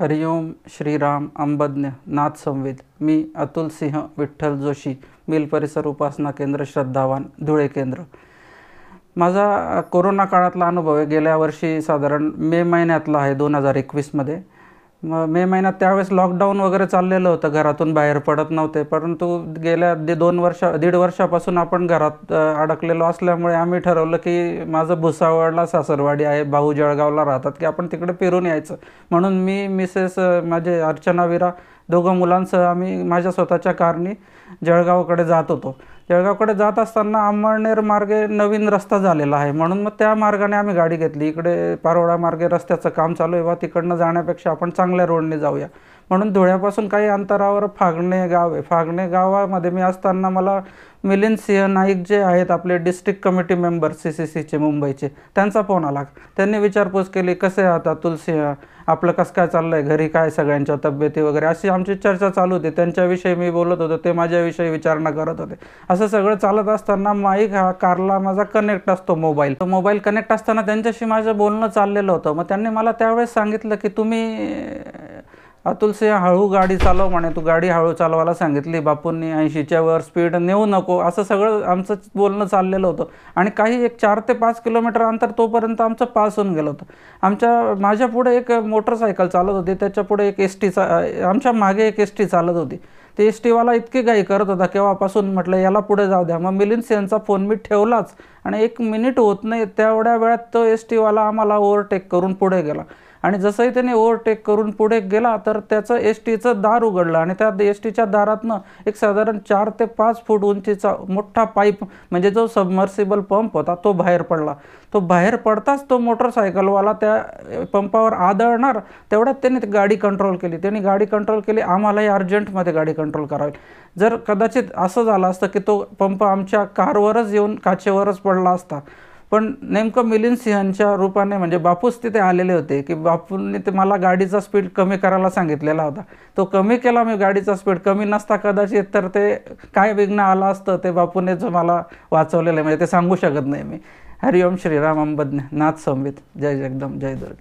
हरिओम श्रीराम अंबज्ञ नाथ संवेद मी अतुल सिंह विठ्ठल जोशी मिल परिसर उपासना केंद्र श्रद्धावान धुळे केंद्र माझा कोरोना काळातला अनुभव आहे गेल्या वर्षी साधारण मे महिन्यातला आहे दोन हजार एकवीसमध्ये मग मे महिन्यात त्यावेळेस लॉकडाऊन वगैरे चाललेलं होतं घरातून बाहेर पडत नव्हते परंतु गेल्या दोन वर्ष दीड वर्षापासून आपण घरात अडकलेलो असल्यामुळे आम्ही ठरवलं की माझं भुसावळला सासरवाडी आहे भाऊ जळगावला राहतात की आपण तिकडे फिरून यायचं म्हणून मी मिसेस माझे अर्चना विरा दोघं मुलांसह आम्ही माझ्या स्वतःच्या कारणी जळगावकडे जात होतो जळगावकडे जात असताना अमळनेर मार्गे नवीन रस्ता झालेला आहे म्हणून मग त्या मार्गाने आम्ही गाडी घेतली इकडे पारोळा मार्गे रस्त्याचं काम चालू आहे वा तिकडनं जाण्यापेक्षा आपण चांगल्या रोडने जाऊया म्हणून धुळ्यापासून काही अंतरावर फागणे गाव आहे फागणे गावामध्ये मी असताना मला मिलिंद सिंह नाईक जे आहेत आपले district committee member C C सीचे मुंबईचे त्यांचा फोन आला त्यांनी विचारपूस केली कसे आहात अतुल सिंह आपलं कसं काय चाललं आहे घरी काय सगळ्यांच्या तब्येती वगैरे अशी आमची चर्चा चालू होती त्यांच्याविषयी मी बोलत होतो ते माझ्याविषयी विचारणा करत होते असं असं सगळं चालत असताना माईक हा कारला माझा कनेक्ट असतो मोबाईल तो मोबाईल कनेक्ट असताना त्यांच्याशी माझं बोलणं चाललेलं होतं मग त्यांनी मला त्यावेळेस सांगितलं की तुम्ही अतुल सिंह हळू गाडी चालव म्हणे तू गाडी हळू चालवायला सांगितली बापूंनी ऐंशीच्या वर स्पीड नेऊ नको असं सगळं आमचं बोलणं चाललेलं होतं आणि काही एक चार ते पाच किलोमीटर अंतर तोपर्यंत आमचं पास होऊन गेलं होतं आमच्या माझ्या पुढे एक मोटरसायकल चालत होती त्याच्यापुढे एक एस टी चा आमच्या मागे एक एस टी चालत होती ते एस टीवाला इतकी गाई करत होता केव्हापासून म्हटलं याला पुढे जाऊ द्या मग मिलिंद सेनचा फोन मी ठेवलाच आणि एक मिनिट होत नाही तेवढ्या वेळात तो एस टीवाला आम्हाला ओव्हरटेक करून पुढे गेला आणि जसंही त्याने ओव्हरटेक करून पुढे गेला तर त्याचं एस टीचं दार उघडलं आणि त्या एस टीच्या दारातनं एक साधारण चार ते पाच फूट उंचीचा मोठा पाईप म्हणजे जो सबमर्सिबल पंप होता तो बाहेर पडला तो बाहेर पडताच तो मोटरसायकलवाला त्या पंपावर आदळणार तेवढ्यात त्यांनी गाडी कंट्रोल केली त्यांनी गाडी कंट्रोल केली आम्हालाही अर्जंटमध्ये गाडी कंट्रोल करावी जर कदाचित असं झालं असतं की तो पंप आमच्या कारवरच येऊन काचेवरच पडला असता पण नेमकं मिलिंद सिंहांच्या रूपाने म्हणजे बापूच तिथे आलेले होते की बापूंनी ते मला गाडीचा स्पीड कमी करायला सांगितलेला होता तो कमी केला मी गाडीचा स्पीड कमी नसता कदाचित तर ते काय विघ्न आलं असतं ते बापूने जो मला वाचवलेलं आहे म्हणजे ते सांगू शकत नाही मी हरिओम श्रीराम अंबज्ञ नाथ संवित जय जगदम जय दुर्गे